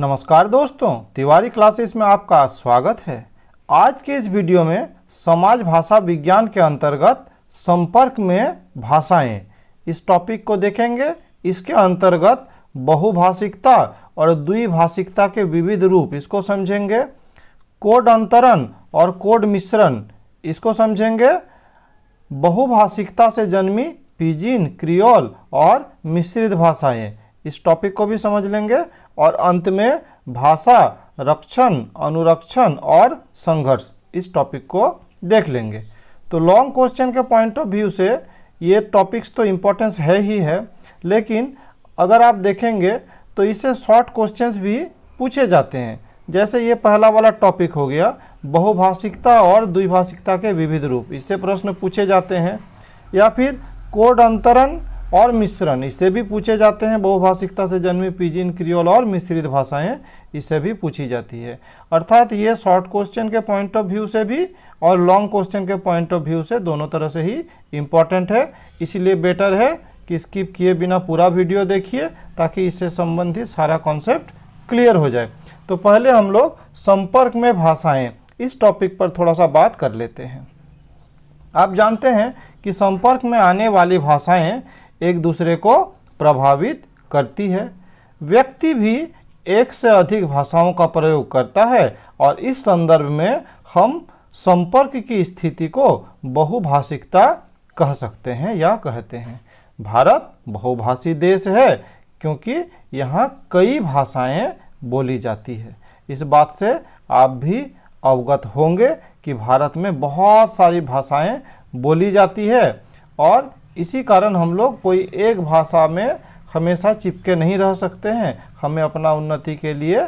नमस्कार दोस्तों तिवारी क्लासेस में आपका स्वागत है आज के इस वीडियो में समाज भाषा विज्ञान के अंतर्गत संपर्क में भाषाएं इस टॉपिक को देखेंगे इसके अंतर्गत बहुभाषिकता और द्विभाषिकता के विविध रूप इसको समझेंगे कोड अंतरण और कोड मिश्रण इसको समझेंगे बहुभाषिकता से जन्मी पिजिन क्रियोल और मिश्रित भाषाएँ इस टॉपिक को भी समझ लेंगे और अंत में भाषा रक्षण अनुरक्षण और संघर्ष इस टॉपिक को देख लेंगे तो लॉन्ग क्वेश्चन के पॉइंट ऑफ व्यू से ये टॉपिक्स तो इम्पोर्टेंस है ही है लेकिन अगर आप देखेंगे तो इसे शॉर्ट क्वेश्चंस भी पूछे जाते हैं जैसे ये पहला वाला टॉपिक हो गया बहुभाषिकता और द्विभाषिकता के विविध रूप इससे प्रश्न पूछे जाते हैं या फिर कोड अंतरण और मिश्रण इससे भी पूछे जाते हैं बहुभाषिकता से जन्मी पिजिन क्रियोल और मिश्रित भाषाएं इससे भी पूछी जाती है अर्थात ये शॉर्ट क्वेश्चन के पॉइंट ऑफ व्यू से भी और लॉन्ग क्वेश्चन के पॉइंट ऑफ व्यू से दोनों तरह से ही इम्पॉर्टेंट है इसीलिए बेटर है कि स्किप किए बिना पूरा वीडियो देखिए ताकि इससे संबंधित सारा कॉन्सेप्ट क्लियर हो जाए तो पहले हम लोग संपर्क में भाषाएँ इस टॉपिक पर थोड़ा सा बात कर लेते हैं आप जानते हैं कि संपर्क में आने वाली भाषाएँ एक दूसरे को प्रभावित करती है व्यक्ति भी एक से अधिक भाषाओं का प्रयोग करता है और इस संदर्भ में हम संपर्क की स्थिति को बहुभाषिकता कह सकते हैं या कहते हैं भारत बहुभाषी देश है क्योंकि यहाँ कई भाषाएं बोली जाती है इस बात से आप भी अवगत होंगे कि भारत में बहुत सारी भाषाएं बोली जाती है और इसी कारण हम लोग कोई एक भाषा में हमेशा चिपके नहीं रह सकते हैं हमें अपना उन्नति के लिए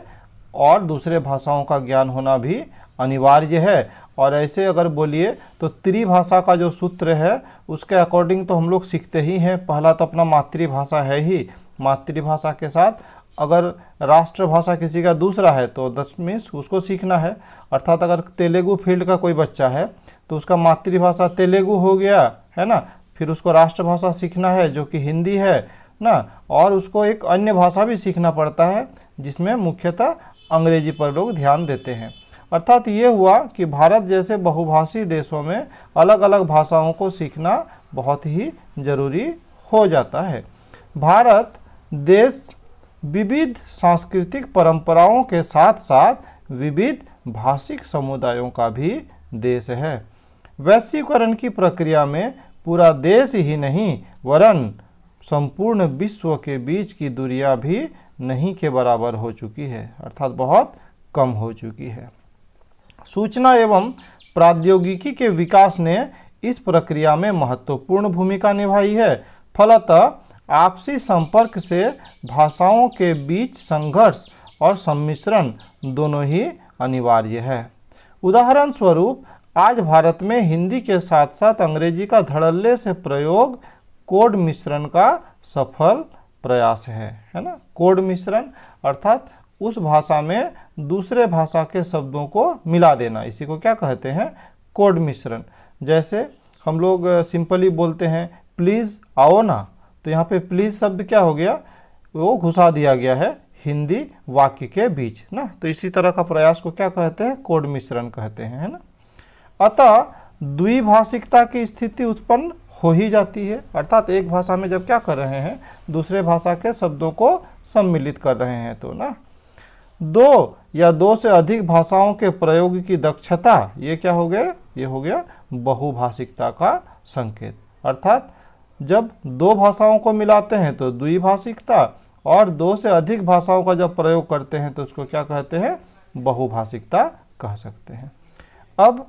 और दूसरे भाषाओं का ज्ञान होना भी अनिवार्य है और ऐसे अगर बोलिए तो त्रिभाषा का जो सूत्र है उसके अकॉर्डिंग तो हम लोग सीखते ही हैं पहला तो अपना मातृभाषा है ही मातृभाषा के साथ अगर राष्ट्रभाषा किसी का दूसरा है तो दस मीन्स उसको सीखना है अर्थात अगर तेलुगु फील्ड का कोई बच्चा है तो उसका मातृभाषा तेलुगु हो गया है ना फिर उसको राष्ट्रभाषा सीखना है जो कि हिंदी है ना और उसको एक अन्य भाषा भी सीखना पड़ता है जिसमें मुख्यतः अंग्रेजी पर लोग ध्यान देते हैं अर्थात ये हुआ कि भारत जैसे बहुभाषी देशों में अलग अलग भाषाओं को सीखना बहुत ही जरूरी हो जाता है भारत देश विविध सांस्कृतिक परंपराओं के साथ साथ विविध भाषिक समुदायों का भी देश है वैश्वीकरण की प्रक्रिया में पूरा देश ही नहीं वरन संपूर्ण विश्व के बीच की दूरियां भी नहीं के बराबर हो चुकी है अर्थात बहुत कम हो चुकी है सूचना एवं प्रौद्योगिकी के विकास ने इस प्रक्रिया में महत्वपूर्ण भूमिका निभाई है फलतः आपसी संपर्क से भाषाओं के बीच संघर्ष और सम्मिश्रण दोनों ही अनिवार्य है उदाहरण स्वरूप आज भारत में हिंदी के साथ साथ अंग्रेजी का धड़ल्ले से प्रयोग कोड मिश्रण का सफल प्रयास है है ना कोड मिश्रण अर्थात उस भाषा में दूसरे भाषा के शब्दों को मिला देना इसी को क्या कहते हैं कोड मिश्रण जैसे हम लोग सिंपली बोलते हैं प्लीज़ आओ ना तो यहाँ पे प्लीज़ शब्द क्या हो गया वो घुसा दिया गया है हिंदी वाक्य के बीच ना तो इसी तरह का प्रयास को क्या कहते हैं कोड मिश्रण कहते हैं है ना अतः द्विभाषिकता की स्थिति उत्पन्न हो ही जाती है अर्थात एक भाषा में जब क्या कर रहे हैं दूसरे भाषा के शब्दों को सम्मिलित कर रहे हैं तो ना दो या दो से अधिक भाषाओं के प्रयोग की दक्षता ये क्या हो गया ये हो गया बहुभाषिकता का संकेत अर्थात जब दो भाषाओं को मिलाते हैं तो द्विभाषिकता और दो से अधिक भाषाओं का जब प्रयोग करते हैं तो उसको क्या कहते हैं बहुभाषिकता कह सकते हैं अब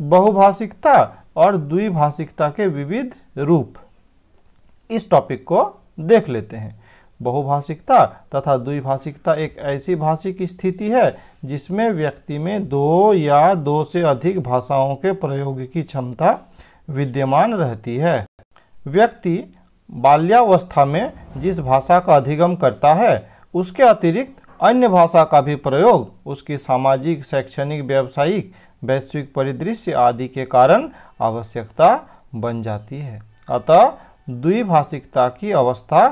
बहुभाषिकता और द्विभाषिकता के विविध रूप इस टॉपिक को देख लेते हैं बहुभाषिकता तथा द्विभाषिकता एक ऐसी भाषिक स्थिति है जिसमें व्यक्ति में दो या दो से अधिक भाषाओं के प्रयोग की क्षमता विद्यमान रहती है व्यक्ति बाल्यावस्था में जिस भाषा का अधिगम करता है उसके अतिरिक्त अन्य भाषा का भी प्रयोग उसकी सामाजिक शैक्षणिक व्यावसायिक वैश्विक परिदृश्य आदि के कारण आवश्यकता बन जाती है अतः द्विभाषिकता की अवस्था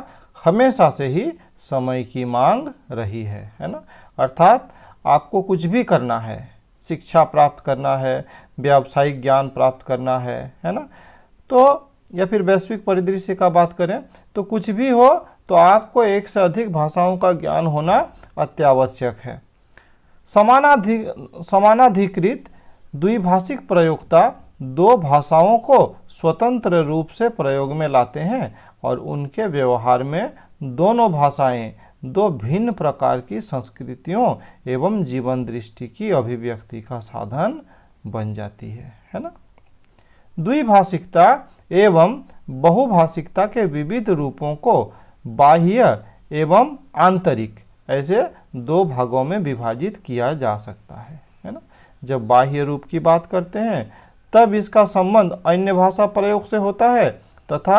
हमेशा से ही समय की मांग रही है है ना अर्थात आपको कुछ भी करना है शिक्षा प्राप्त करना है व्यावसायिक ज्ञान प्राप्त करना है है ना तो या फिर वैश्विक परिदृश्य का बात करें तो कुछ भी हो तो आपको एक से अधिक भाषाओं का ज्ञान होना अत्यावश्यक है समानाधि समानाधिकृत द्विभाषिक प्रयोगता दो भाषाओं को स्वतंत्र रूप से प्रयोग में लाते हैं और उनके व्यवहार में दोनों भाषाएं दो भिन्न प्रकार की संस्कृतियों एवं जीवन दृष्टि की अभिव्यक्ति का साधन बन जाती है है ना द्विभाषिकता एवं बहुभाषिकता के विविध रूपों को बाह्य एवं आंतरिक ऐसे दो भागों में विभाजित किया जा सकता है है ना जब बाह्य रूप की बात करते हैं तब इसका संबंध अन्य भाषा प्रयोग से होता है तथा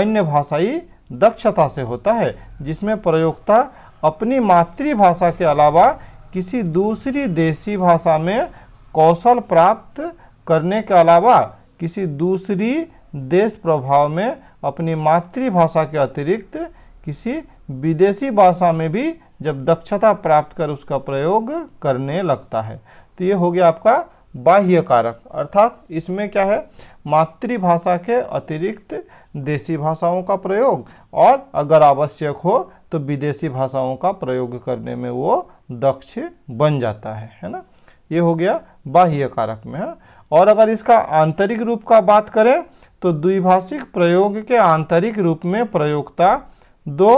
अन्य भाषाई दक्षता से होता है जिसमें प्रयोगता अपनी मातृभाषा के अलावा किसी दूसरी देसी भाषा में कौशल प्राप्त करने के अलावा किसी दूसरी देश प्रभाव में अपनी मातृभाषा के अतिरिक्त किसी विदेशी भाषा में भी जब दक्षता प्राप्त कर उसका प्रयोग करने लगता है तो ये हो गया आपका बाह्य कारक अर्थात इसमें क्या है मातृभाषा के अतिरिक्त देशी भाषाओं का प्रयोग और अगर आवश्यक हो तो विदेशी भाषाओं का प्रयोग करने में वो दक्ष बन जाता है है ना ये हो गया बाह्य कारक में है और अगर इसका आंतरिक रूप का बात करें तो द्विभाषिक प्रयोग के आंतरिक रूप में प्रयोगता दो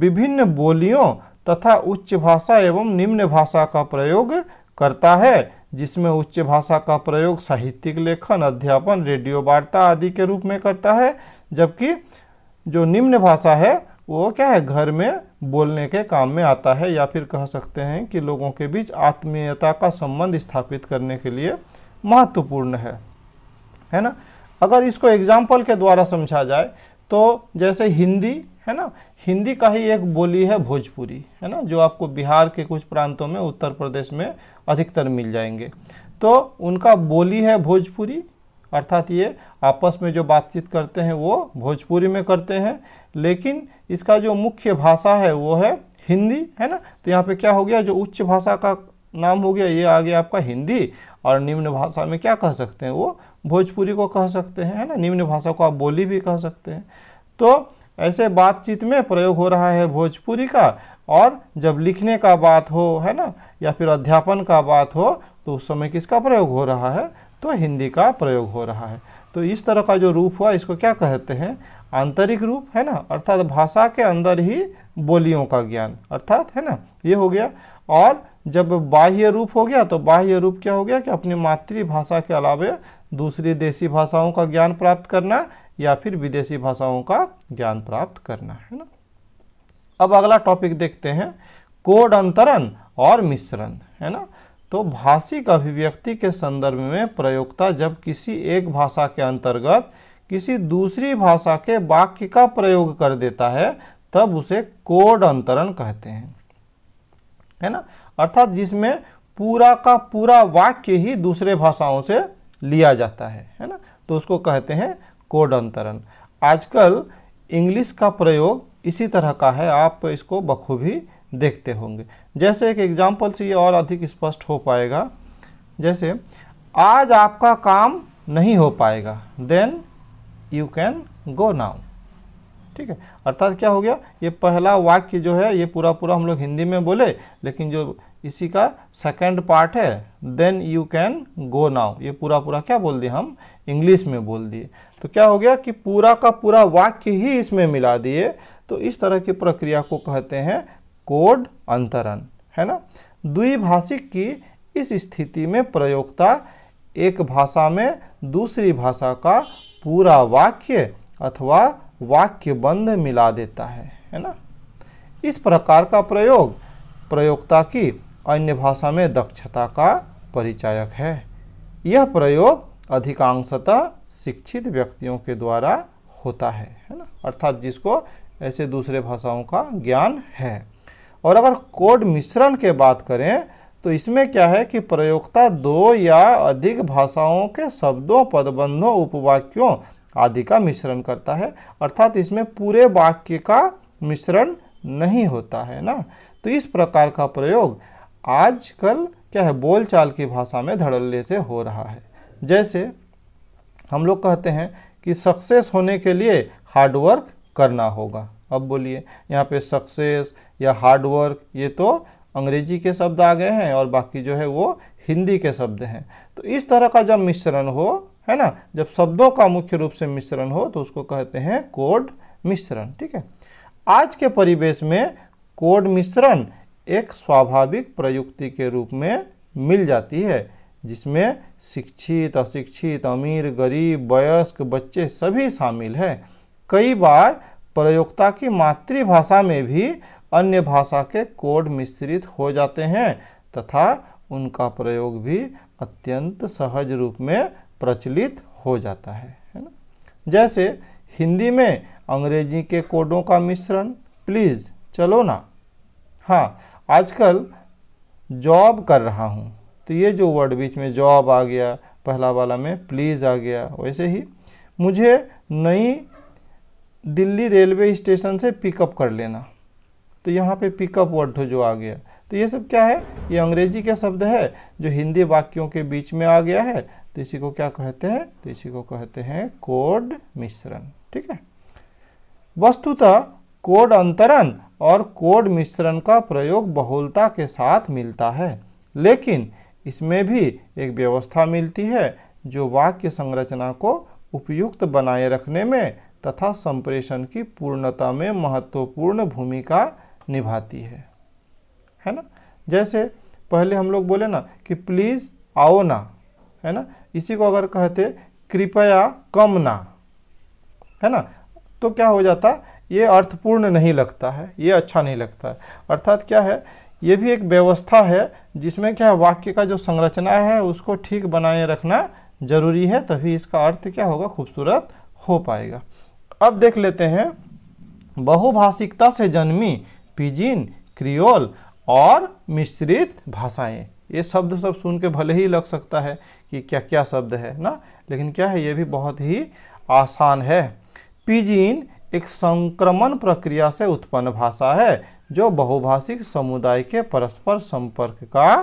विभिन्न बोलियों तथा उच्च भाषा एवं निम्न भाषा का प्रयोग करता है जिसमें उच्च भाषा का प्रयोग साहित्यिक लेखन अध्यापन रेडियो वार्ता आदि के रूप में करता है जबकि जो निम्न भाषा है वो क्या है घर में बोलने के काम में आता है या फिर कह सकते हैं कि लोगों के बीच आत्मीयता का संबंध स्थापित करने के लिए महत्वपूर्ण है है ना अगर इसको एग्जाम्पल के द्वारा समझा जाए तो जैसे हिंदी है ना हिंदी का ही एक बोली है भोजपुरी है ना जो आपको बिहार के कुछ प्रांतों में उत्तर प्रदेश में अधिकतर मिल जाएंगे तो उनका बोली है भोजपुरी अर्थात ये आपस में जो बातचीत करते हैं वो भोजपुरी में करते हैं लेकिन इसका जो मुख्य भाषा है वो है हिंदी है ना तो यहाँ पे क्या हो गया जो उच्च भाषा का नाम हो गया ये आ गया आपका हिंदी और निम्न भाषा में क्या कह सकते हैं वो भोजपुरी को कह सकते हैं है ना निम्न भाषा को आप बोली भी कह सकते हैं तो ऐसे बातचीत में प्रयोग हो रहा है भोजपुरी का और जब लिखने का बात हो है ना या फिर अध्यापन का बात हो तो उस समय किसका प्रयोग हो रहा है तो हिंदी का प्रयोग हो रहा है तो इस तरह का जो रूप हुआ इसको क्या कहते हैं आंतरिक रूप है ना अर्थात भाषा के अंदर ही बोलियों का ज्ञान अर्थात है ना ये हो गया और जब बाह्य रूप हो गया तो बाह्य रूप क्या हो गया कि अपनी मातृभाषा के अलावे दूसरी देसी भाषाओं का ज्ञान प्राप्त करना या फिर विदेशी भाषाओं का ज्ञान प्राप्त करना है ना अब अगला टॉपिक देखते हैं कोड अंतरण और मिश्रण है ना तो भाषिक अभिव्यक्ति के संदर्भ में प्रयोगता जब किसी एक भाषा के अंतर्गत किसी दूसरी भाषा के वाक्य का प्रयोग कर देता है तब उसे कोड अंतरण कहते हैं है ना अर्थात जिसमें पूरा का पूरा वाक्य ही दूसरे भाषाओं से लिया जाता है है ना तो उसको कहते हैं कोड अंतरण आजकल इंग्लिश का प्रयोग इसी तरह का है आप इसको बखूबी देखते होंगे जैसे एक एग्जाम्पल से ये और अधिक स्पष्ट हो पाएगा जैसे आज आपका काम नहीं हो पाएगा then you can go now ठीक है अर्थात क्या हो गया ये पहला वाक्य जो है ये पूरा पूरा हम लोग हिंदी में बोले लेकिन जो इसी का सेकंड पार्ट है then you can go now ये पूरा पूरा क्या बोल दिए हम इंग्लिश में बोल दिए तो क्या हो गया कि पूरा का पूरा वाक्य ही इसमें मिला दिए तो इस तरह की प्रक्रिया को कहते हैं कोड अंतरण है ना द्विभाषिक की इस स्थिति में प्रयोगता एक भाषा में दूसरी भाषा का पूरा वाक्य अथवा वाक्य बंद मिला देता है है ना इस प्रकार का प्रयोग प्रयोगता की अन्य भाषा में दक्षता का परिचायक है यह प्रयोग अधिकांशतः शिक्षित व्यक्तियों के द्वारा होता है है ना अर्थात जिसको ऐसे दूसरे भाषाओं का ज्ञान है और अगर कोड मिश्रण के बात करें तो इसमें क्या है कि प्रयोगता दो या अधिक भाषाओं के शब्दों पदबंधों उपवाक्यों आदि का मिश्रण करता है अर्थात इसमें पूरे वाक्य का मिश्रण नहीं होता है ना तो इस प्रकार का प्रयोग आजकल क्या है बोलचाल की भाषा में धड़ल्ले से हो रहा है जैसे हम लोग कहते हैं कि सक्सेस होने के लिए हार्डवर्क करना होगा अब बोलिए यहाँ पे सक्सेस या हार्डवर्क ये तो अंग्रेजी के शब्द आ गए हैं और बाकी जो है वो हिंदी के शब्द हैं तो इस तरह का जब मिश्रण हो है ना जब शब्दों का मुख्य रूप से मिश्रण हो तो उसको कहते हैं कोड मिश्रण ठीक है आज के परिवेश में कोड मिश्रण एक स्वाभाविक प्रयुक्ति के रूप में मिल जाती है जिसमें शिक्षित अशिक्षित अमीर गरीब वयस्क बच्चे सभी शामिल हैं कई बार प्रयोक्ता की मातृभाषा में भी अन्य भाषा के कोड मिश्रित हो जाते हैं तथा उनका प्रयोग भी अत्यंत सहज रूप में प्रचलित हो जाता है है ना जैसे हिंदी में अंग्रेजी के कोडों का मिश्रण प्लीज़ चलो ना हाँ आजकल जॉब कर रहा हूँ तो ये जो वर्ड बीच में जॉब आ गया पहला वाला में प्लीज़ आ गया वैसे ही मुझे नई दिल्ली रेलवे स्टेशन से पिकअप कर लेना तो यहाँ पे पिकअप वर्ड जो आ गया तो ये सब क्या है ये अंग्रेजी का शब्द है जो हिंदी वाक्यों के बीच में आ गया है तो इसी को क्या कहते हैं तो इसी को कहते हैं कोड मिश्रण ठीक है वस्तुतः कोड अंतरण और कोड मिश्रण का प्रयोग बहुलता के साथ मिलता है लेकिन इसमें भी एक व्यवस्था मिलती है जो वाक्य संरचना को उपयुक्त बनाए रखने में तथा संप्रेषण की पूर्णता में महत्वपूर्ण भूमिका निभाती है है ना जैसे पहले हम लोग बोले ना कि प्लीज़ आओ ना है ना इसी को अगर कहते कृपया कम ना है ना तो क्या हो जाता ये अर्थपूर्ण नहीं लगता है ये अच्छा नहीं लगता है अर्थात क्या है ये भी एक व्यवस्था है जिसमें क्या है वाक्य का जो संरचना है उसको ठीक बनाए रखना जरूरी है तभी इसका अर्थ क्या होगा खूबसूरत हो पाएगा अब देख लेते हैं बहुभाषिकता से जन्मी पिजिन क्रियोल और मिश्रित भाषाएं ये शब्द सब सुन के भले ही लग सकता है कि क्या क्या शब्द है ना लेकिन क्या है ये भी बहुत ही आसान है पिजीन एक संक्रमण प्रक्रिया से उत्पन्न भाषा है जो बहुभाषिक समुदाय के परस्पर संपर्क का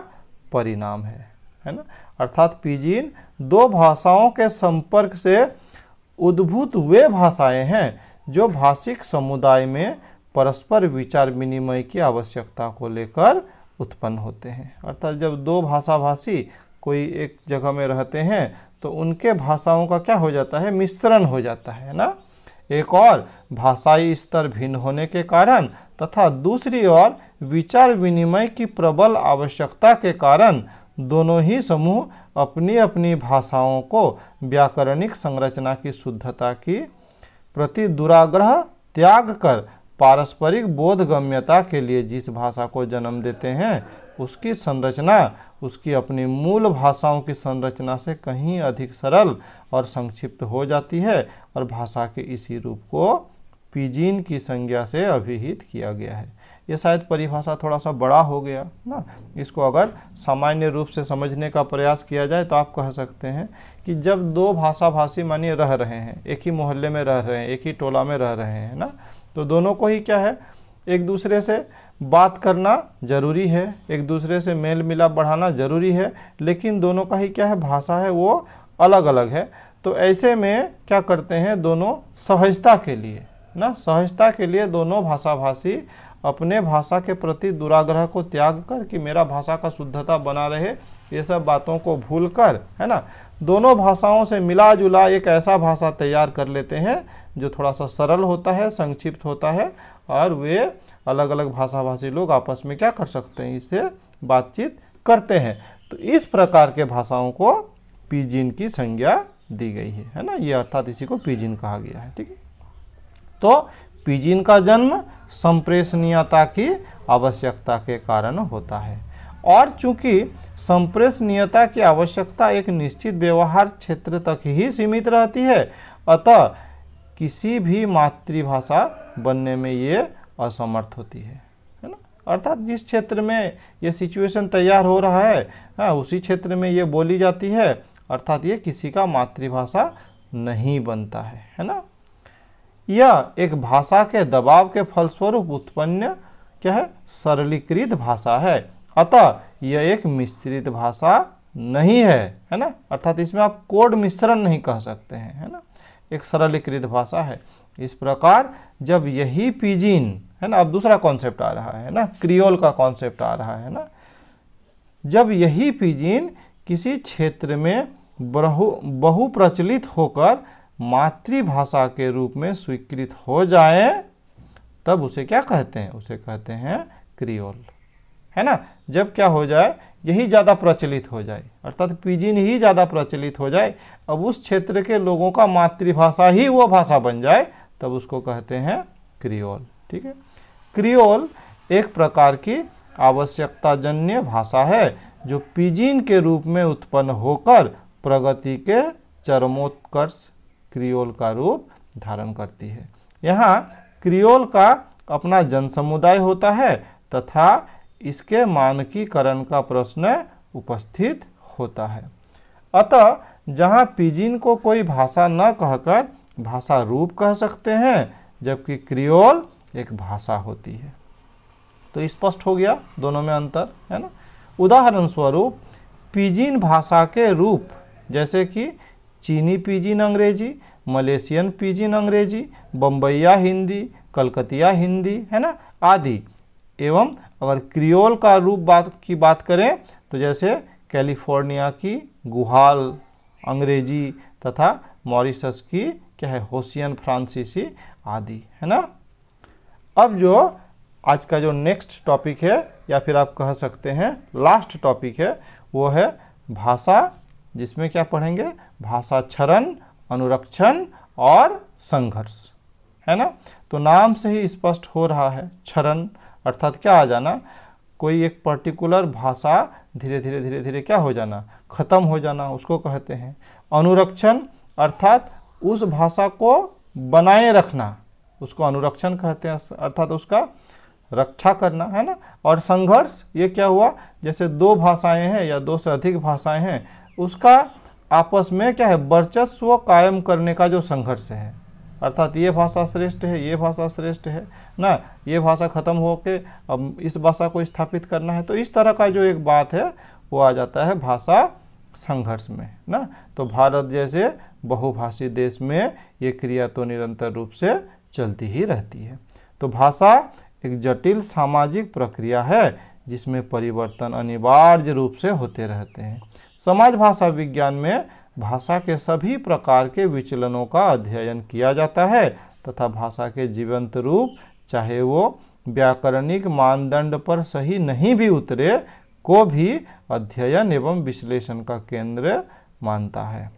परिणाम है है ना अर्थात पिजीन दो भाषाओं के संपर्क से उद्भूत वे भाषाएं हैं जो भाषिक समुदाय में परस्पर विचार विनिमय की आवश्यकता को लेकर उत्पन्न होते हैं अर्थात जब दो भाषा भाषी कोई एक जगह में रहते हैं तो उनके भाषाओं का क्या हो जाता है मिश्रण हो जाता है ना एक और भाषाई स्तर भिन्न होने के कारण तथा दूसरी ओर विचार विनिमय की प्रबल आवश्यकता के कारण दोनों ही समूह अपनी अपनी भाषाओं को व्याकरणिक संरचना की शुद्धता की प्रति दुराग्रह त्याग कर पारस्परिक बोधगम्यता के लिए जिस भाषा को जन्म देते हैं उसकी संरचना उसकी अपनी मूल भाषाओं की संरचना से कहीं अधिक सरल और संक्षिप्त हो जाती है और भाषा के इसी रूप को पिजिन की संज्ञा से अभिहित किया गया है ये शायद परिभाषा थोड़ा सा बड़ा हो गया ना इसको अगर सामान्य रूप से समझने का प्रयास किया जाए तो आप कह सकते हैं कि जब दो भाषा भाषी मानिए रह रहे हैं एक ही मोहल्ले में रह रहे हैं एक ही टोला में रह रहे हैं ना तो दोनों को ही क्या है एक दूसरे से बात करना जरूरी है एक दूसरे से मेल मिलाप बढ़ाना जरूरी है लेकिन दोनों का ही क्या है भाषा है वो अलग अलग है तो ऐसे में क्या करते हैं दोनों सहजता के लिए ना सहजता के लिए दोनों भाषाभाषी अपने भाषा के प्रति दुराग्रह को त्याग कर कि मेरा भाषा का शुद्धता बना रहे ये सब बातों को भूल कर है ना दोनों भाषाओं से मिला जुला एक ऐसा भाषा तैयार कर लेते हैं जो थोड़ा सा सरल होता है संक्षिप्त होता है और वे अलग अलग भाषाभाषी लोग आपस में क्या कर सकते हैं इससे बातचीत करते हैं तो इस प्रकार के भाषाओं को पिजिन की संज्ञा दी गई है है ना ये अर्थात इसी को पिजिन कहा गया है ठीक है तो पिजिन का जन्म संप्रेषणीयता की आवश्यकता के कारण होता है और चूंकि संप्रेषणीयता की आवश्यकता एक निश्चित व्यवहार क्षेत्र तक ही सीमित रहती है अतः किसी भी मातृभाषा बनने में ये असमर्थ होती है है ना अर्थात जिस क्षेत्र में ये सिचुएशन तैयार हो रहा है ना? हाँ, उसी क्षेत्र में ये बोली जाती है अर्थात ये किसी का मातृभाषा नहीं बनता है है ना यह एक भाषा के दबाव के फलस्वरूप उत्पन्न क्या है सरलीकृत भाषा है अतः यह एक मिश्रित भाषा नहीं है है ना अर्थात इसमें आप कोड मिश्रण नहीं कह सकते हैं है ना एक सरलीकृत भाषा है इस प्रकार जब यही पिजिन है ना अब दूसरा कॉन्सेप्ट आ रहा है ना क्रियोल का कॉन्सेप्ट आ रहा है ना जब यही पिजिन किसी क्षेत्र में बहु बहुप्रचलित होकर मातृभाषा के रूप में स्वीकृत हो जाए तब उसे क्या कहते हैं उसे कहते हैं क्रियोल है ना जब क्या हो जाए यही ज़्यादा प्रचलित हो जाए अर्थात पिजिन ही ज़्यादा प्रचलित हो जाए अब उस क्षेत्र के लोगों का मातृभाषा ही वो भाषा बन जाए तब उसको कहते हैं क्रियोल ठीक है क्रियोल एक प्रकार की आवश्यकताजन्य भाषा है जो पिजिन के रूप में उत्पन्न होकर प्रगति के चरमोत्कर्ष क्रियोल का रूप धारण करती है यहाँ क्रियोल का अपना जनसमुदाय होता है तथा इसके मानकीकरण का प्रश्न उपस्थित होता है अतः जहाँ पिजिन को कोई भाषा न कहकर भाषा रूप कह सकते हैं जबकि क्रियोल एक भाषा होती है तो स्पष्ट हो गया दोनों में अंतर है ना उदाहरण स्वरूप पिजिन भाषा के रूप जैसे कि चीनी पिजिन अंग्रेजी मलेशियन पिजिन अंग्रेजी बम्बैया हिंदी कलकतिया हिंदी है ना आदि एवं अगर क्रियोल का रूप बात की बात करें तो जैसे कैलिफोर्निया की गुहाल अंग्रेजी तथा मॉरिशस की क्या है होसियन फ्रांसीसी आदि है ना अब जो आज का जो नेक्स्ट टॉपिक है या फिर आप कह सकते हैं लास्ट टॉपिक है वो है भाषा जिसमें क्या पढ़ेंगे भाषा क्षरण अनुरक्षण और संघर्ष है ना तो नाम से ही स्पष्ट हो रहा है क्षरण अर्थात क्या आ जाना कोई एक पर्टिकुलर भाषा धीरे धीरे धीरे धीरे क्या हो जाना ख़त्म हो जाना उसको कहते हैं अनुरक्षण अर्थात उस भाषा को बनाए रखना उसको अनुरक्षण कहते हैं अर्थात उसका रक्षा करना है ना और संघर्ष ये क्या हुआ जैसे दो भाषाएं हैं या दो से अधिक भाषाएं हैं उसका आपस में क्या है वर्चस्व कायम करने का जो संघर्ष है अर्थात ये भाषा श्रेष्ठ है ये भाषा श्रेष्ठ है ना ये भाषा ख़त्म हो के अब इस भाषा को स्थापित करना है तो इस तरह का जो एक बात है वो आ जाता है भाषा संघर्ष में ना तो भारत जैसे बहुभाषी देश में ये क्रिया तो निरंतर रूप से चलती ही रहती है तो भाषा एक जटिल सामाजिक प्रक्रिया है जिसमें परिवर्तन अनिवार्य रूप से होते रहते हैं समाज भाषा विज्ञान में भाषा के सभी प्रकार के विचलनों का अध्ययन किया जाता है तथा भाषा के जीवंत रूप चाहे वो व्याकरणिक मानदंड पर सही नहीं भी उतरे को भी अध्ययन एवं विश्लेषण का केंद्र मानता है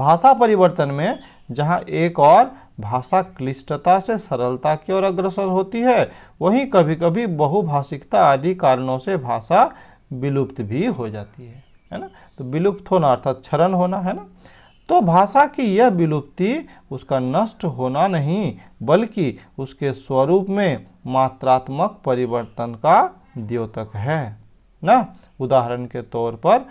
भाषा परिवर्तन में जहाँ एक और भाषा क्लिष्टता से सरलता की ओर अग्रसर होती है वहीं कभी कभी बहुभाषिकता आदि कारणों से भाषा विलुप्त भी हो जाती है है ना तो विलुप्त होना अर्थात क्षरण होना है ना तो भाषा की यह विलुप्ति उसका नष्ट होना नहीं बल्कि उसके स्वरूप में मात्रात्मक परिवर्तन का द्योतक है ना उदाहरण के तौर पर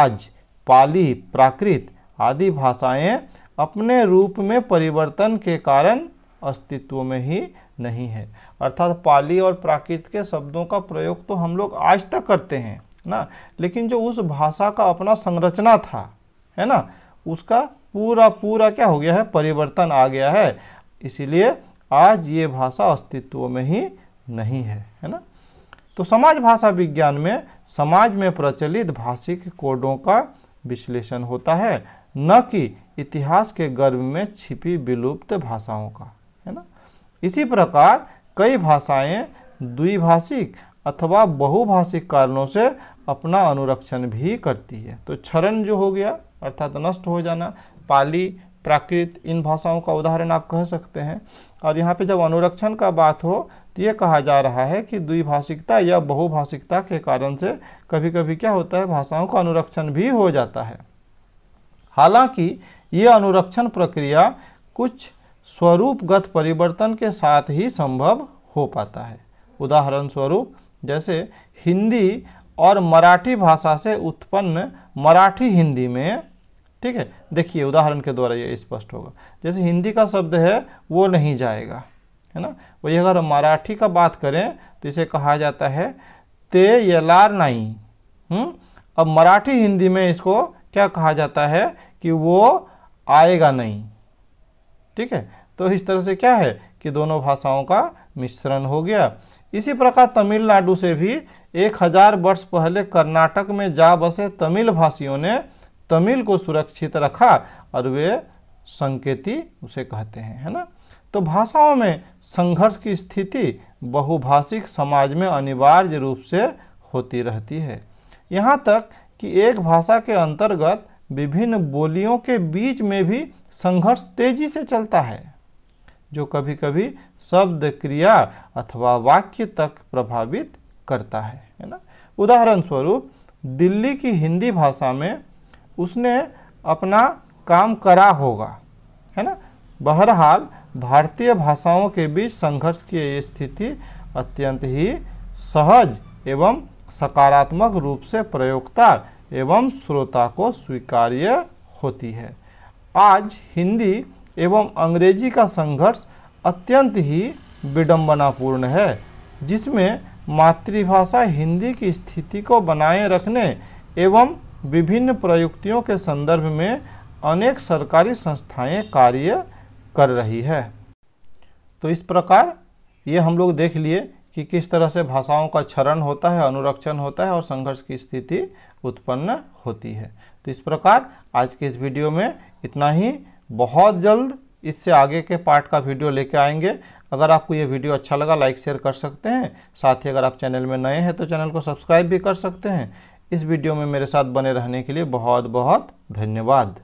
आज पाली प्राकृत आदि भाषाएं अपने रूप में परिवर्तन के कारण अस्तित्व में ही नहीं है अर्थात पाली और प्राकृत के शब्दों का प्रयोग तो हम लोग आज तक करते हैं ना लेकिन जो उस भाषा का अपना संरचना था है ना उसका पूरा पूरा क्या हो गया है परिवर्तन आ गया है इसीलिए आज ये भाषा अस्तित्व में ही नहीं है है ना तो समाज भाषा विज्ञान में समाज में प्रचलित भाषिक कोडों का विश्लेषण होता है न कि इतिहास के गर्भ में छिपी विलुप्त भाषाओं का है ना इसी प्रकार कई भाषाएं द्विभाषिक अथवा बहुभाषिक कारणों से अपना अनुरक्षण भी करती है तो क्षरण जो हो गया अर्थात नष्ट हो जाना पाली प्राकृत इन भाषाओं का उदाहरण आप कह सकते हैं और यहाँ पे जब अनुरक्षण का बात हो तो ये कहा जा रहा है कि द्विभाषिकता या बहुभाषिकता के कारण से कभी कभी क्या होता है भाषाओं का अनुरक्षण भी हो जाता है हालांकि ये अनुरक्षण प्रक्रिया कुछ स्वरूपगत परिवर्तन के साथ ही संभव हो पाता है उदाहरण स्वरूप जैसे हिंदी और मराठी भाषा से उत्पन्न मराठी हिंदी में ठीक है देखिए उदाहरण के द्वारा ये स्पष्ट होगा जैसे हिंदी का शब्द है वो नहीं जाएगा है ना वही अगर मराठी का बात करें तो इसे कहा जाता है ते यलार नाई हुँ? हम्म? अब मराठी हिंदी में इसको क्या कहा जाता है कि वो आएगा नहीं ठीक है तो इस तरह से क्या है कि दोनों भाषाओं का मिश्रण हो गया इसी प्रकार तमिलनाडु से भी एक हजार वर्ष पहले कर्नाटक में जा बसे तमिल भाषियों ने तमिल को सुरक्षित रखा और वे संकेती उसे कहते हैं है ना तो भाषाओं में संघर्ष की स्थिति बहुभाषिक समाज में अनिवार्य रूप से होती रहती है यहाँ तक कि एक भाषा के अंतर्गत विभिन्न बोलियों के बीच में भी संघर्ष तेजी से चलता है जो कभी कभी शब्द क्रिया अथवा वाक्य तक प्रभावित करता है है ना उदाहरण स्वरूप दिल्ली की हिंदी भाषा में उसने अपना काम करा होगा है ना बहरहाल भारतीय भाषाओं के बीच संघर्ष की ये स्थिति अत्यंत ही सहज एवं सकारात्मक रूप से प्रयोगता एवं श्रोता को स्वीकार्य होती है आज हिंदी एवं अंग्रेजी का संघर्ष अत्यंत ही विडम्बनापूर्ण है जिसमें मातृभाषा हिंदी की स्थिति को बनाए रखने एवं विभिन्न प्रयुक्तियों के संदर्भ में अनेक सरकारी संस्थाएं कार्य कर रही है तो इस प्रकार ये हम लोग देख लिए कि किस तरह से भाषाओं का क्षरण होता है अनुरक्षण होता है और संघर्ष की स्थिति उत्पन्न होती है तो इस प्रकार आज के इस वीडियो में इतना ही बहुत जल्द इससे आगे के पार्ट का वीडियो लेके आएंगे अगर आपको ये वीडियो अच्छा लगा लाइक शेयर कर सकते हैं साथ ही अगर आप चैनल में नए हैं तो चैनल को सब्सक्राइब भी कर सकते हैं इस वीडियो में मेरे साथ बने रहने के लिए बहुत बहुत धन्यवाद